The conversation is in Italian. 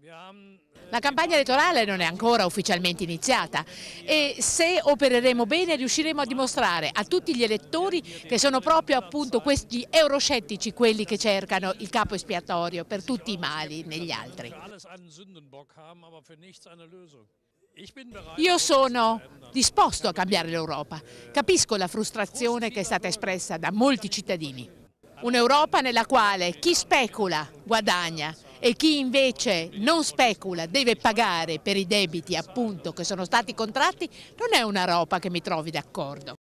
Eh, la campagna elettorale non è ancora ufficialmente iniziata e se opereremo bene riusciremo a dimostrare a tutti gli elettori che sono proprio appunto questi euroscettici quelli che cercano il capo espiatorio per tutti i mali negli altri. Io sono disposto a cambiare l'Europa, capisco la frustrazione che è stata espressa da molti cittadini. Un'Europa nella quale chi specula guadagna e chi invece non specula deve pagare per i debiti appunto che sono stati contratti non è una roba che mi trovi d'accordo.